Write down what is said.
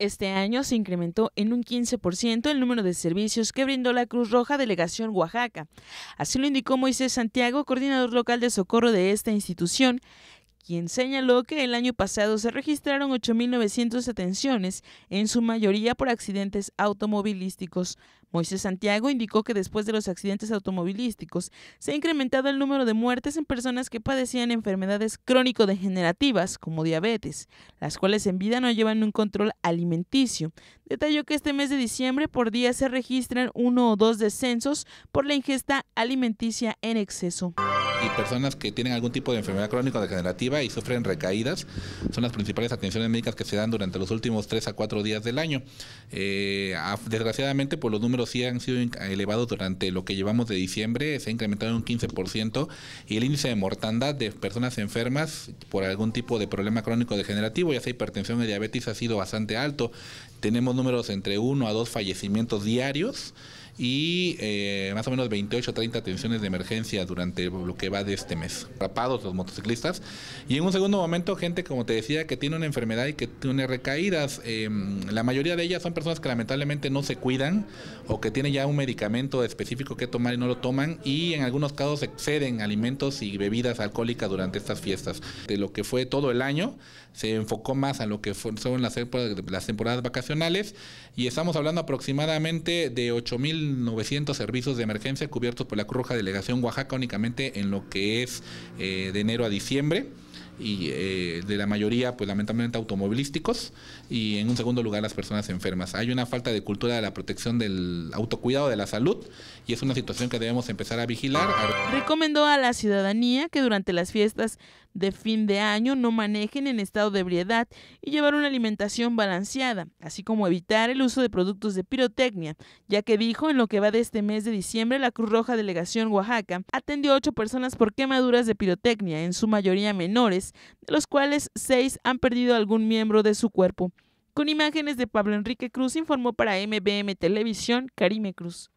Este año se incrementó en un 15% el número de servicios que brindó la Cruz Roja Delegación Oaxaca. Así lo indicó Moisés Santiago, coordinador local de socorro de esta institución, quien señaló que el año pasado se registraron 8.900 detenciones, en su mayoría por accidentes automovilísticos. Moisés Santiago indicó que después de los accidentes automovilísticos se ha incrementado el número de muertes en personas que padecían enfermedades crónico-degenerativas como diabetes, las cuales en vida no llevan un control alimenticio. Detalló que este mes de diciembre por día se registran uno o dos descensos por la ingesta alimenticia en exceso y personas que tienen algún tipo de enfermedad crónico-degenerativa y sufren recaídas. Son las principales atenciones médicas que se dan durante los últimos tres a cuatro días del año. Eh, desgraciadamente, pues los números sí han sido elevados durante lo que llevamos de diciembre, se ha incrementado en un 15% y el índice de mortandad de personas enfermas por algún tipo de problema crónico-degenerativo, ya sea hipertensión o diabetes, ha sido bastante alto. Tenemos números entre uno a dos fallecimientos diarios y eh, más o menos 28 o 30 atenciones de emergencia durante lo que va de este mes. Rapados los motociclistas. Y en un segundo momento, gente, como te decía, que tiene una enfermedad y que tiene recaídas. Em, la mayoría de ellas son personas que lamentablemente no se cuidan o que tienen ya un medicamento específico que tomar y no lo toman. Y en algunos casos exceden alimentos y bebidas alcohólicas durante estas fiestas. De lo que fue todo el año, se enfocó más a lo que son las, las temporadas vacacionales. Y estamos hablando aproximadamente de 8 mil 1.900 servicios de emergencia cubiertos por la Cruz Roja Delegación Oaxaca únicamente en lo que es eh, de enero a diciembre y eh, de la mayoría, pues lamentablemente automovilísticos, y en un segundo lugar las personas enfermas. Hay una falta de cultura de la protección del autocuidado de la salud y es una situación que debemos empezar a vigilar. Recomendó a la ciudadanía que durante las fiestas de fin de año, no manejen en estado de ebriedad y llevar una alimentación balanceada, así como evitar el uso de productos de pirotecnia, ya que dijo en lo que va de este mes de diciembre la Cruz Roja Delegación Oaxaca atendió ocho personas por quemaduras de pirotecnia, en su mayoría menores, de los cuales seis han perdido algún miembro de su cuerpo. Con imágenes de Pablo Enrique Cruz informó para MBM Televisión Karime Cruz.